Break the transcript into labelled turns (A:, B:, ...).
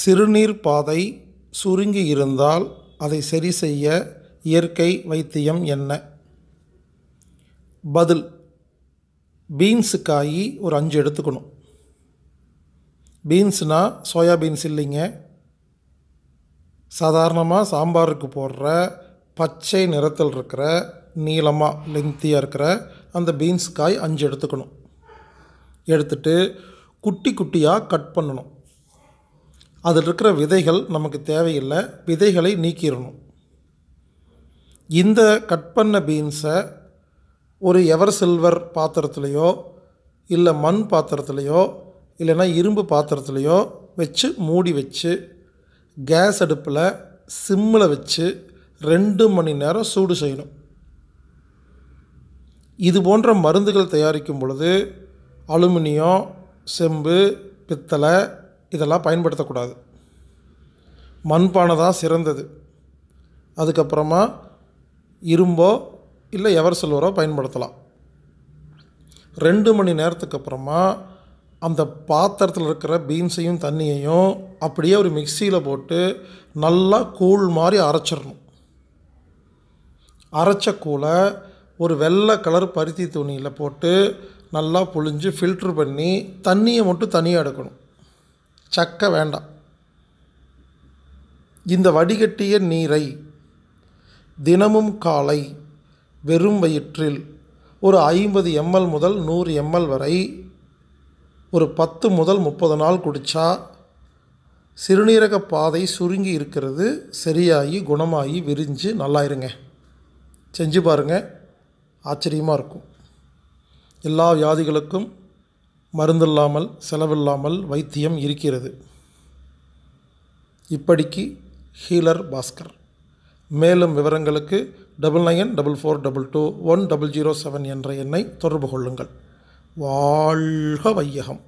A: சிறுநீர் பாதை சுருங்கி இருந்தால் அதை சரி செய்ய இயற்கை வைத்தியம் என்ன பதில் பீன்ஸு காய் ஒரு அஞ்சு எடுத்துக்கணும் பீன்ஸ்னால் சோயா பீன்ஸ் இல்லைங்க சாதாரணமாக சாம்பாருக்கு போடுற பச்சை நிறத்தில் இருக்கிற நீளமாக லென்த்தியாக இருக்கிற அந்த பீன்ஸ் காய் அஞ்சு எடுத்துக்கணும் எடுத்துட்டு குட்டி குட்டியாக கட் பண்ணணும் அதில் இருக்கிற விதைகள் நமக்கு தேவையில்லை விதைகளை நீக்கிடணும் இந்த கட் பண்ண பீன்ஸை ஒரு எவர் சில்வர் பாத்திரத்துலேயோ இல்லை மண் பாத்திரத்துலேயோ இல்லைன்னா இரும்பு பாத்திரத்துலேயோ வச்சு மூடி வச்சு கேஸ் அடுப்பில் சிம்மில் வச்சு ரெண்டு மணி நேரம் சூடு செய்யணும் இது போன்ற மருந்துகள் தயாரிக்கும் பொழுது அலுமினியம் செம்பு பித்தளை இதெல்லாம் பயன்படுத்தக்கூடாது மண்பானை தான் சிறந்தது அதுக்கப்புறமா இரும்போ இல்லை எவர் சில்வரோ பயன்படுத்தலாம் ரெண்டு மணி நேரத்துக்கு அப்புறமா அந்த பாத்திரத்தில் இருக்கிற பீன்ஸையும் தண்ணியையும் அப்படியே ஒரு மிக்சியில் போட்டு நல்லா கூழ் மாதிரி அரைச்சிடணும் அரைச்ச கூலை ஒரு வெள்ளை கலர் பருத்தி துணியில் போட்டு நல்லா புழிஞ்சு ஃபில்ட்ரு பண்ணி தண்ணியை மட்டும் தனியாக எடுக்கணும் சக்க வேண்டாம் இந்த வடிகட்டிய நீரை தினமும் காலை வெறும் வயிற்றில் ஒரு ஐம்பது எம்எல் முதல் நூறு எம்எல் வரை ஒரு பத்து முதல் முப்பது நாள் குடித்தா சிறுநீரக பாதை சுருங்கி இருக்கிறது சரியாகி குணமாகி விரிஞ்சு நல்லாயிருங்க செஞ்சு பாருங்கள் ஆச்சரியமாக இருக்கும் எல்லா வியாதிகளுக்கும் மருந்தில்லாமல் செலவில்லாமல் வைத்தியம் இருக்கிறது இப்படிக்கு ஹீலர் பாஸ்கர் மேலும் விவரங்களுக்கு double nine double four double two one double zero seven என்ற எண்ணை தொடர்பு கொள்ளுங்கள் வாழ்க வையகம்